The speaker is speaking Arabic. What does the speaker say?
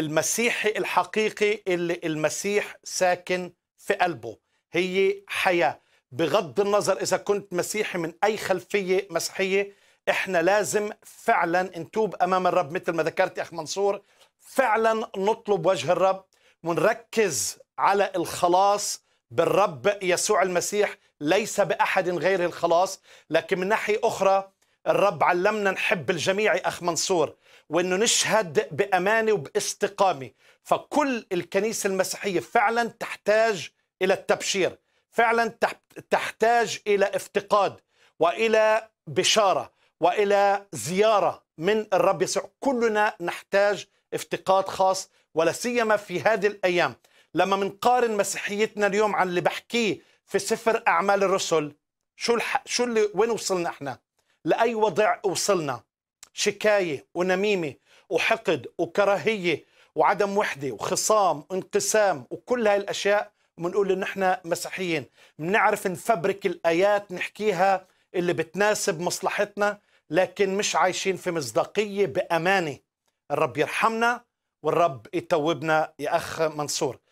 المسيحي الحقيقي اللي المسيح ساكن في قلبه هي حياة بغض النظر إذا كنت مسيحي من أي خلفية مسيحية إحنا لازم فعلا نتوب أمام الرب مثل ما ذكرت يا أخ منصور فعلا نطلب وجه الرب ونركز على الخلاص بالرب يسوع المسيح ليس بأحد غير الخلاص لكن من ناحية أخرى الرب علمنا نحب الجميع أخ منصور وأنه نشهد بأمانة وباستقامة فكل الكنيسة المسيحية فعلا تحتاج إلى التبشير فعلا تحتاج إلى افتقاد وإلى بشارة وإلى زيارة من الرب يسوع كلنا نحتاج افتقاد خاص ولا سيما في هذه الأيام لما منقارن مسيحيتنا اليوم عن اللي بحكيه في سفر أعمال الرسل شو الح... شو اللي وين وصلنا احنا؟ لأي وضع وصلنا شكاية ونميمة وحقد وكراهية وعدم وحدة وخصام وانقسام وكل هاي الأشياء منقول إن إحنا مسيحيين بنعرف نفبرك الآيات نحكيها اللي بتناسب مصلحتنا لكن مش عايشين في مصداقية بأمانة الرب يرحمنا والرب يتوبنا يا أخ منصور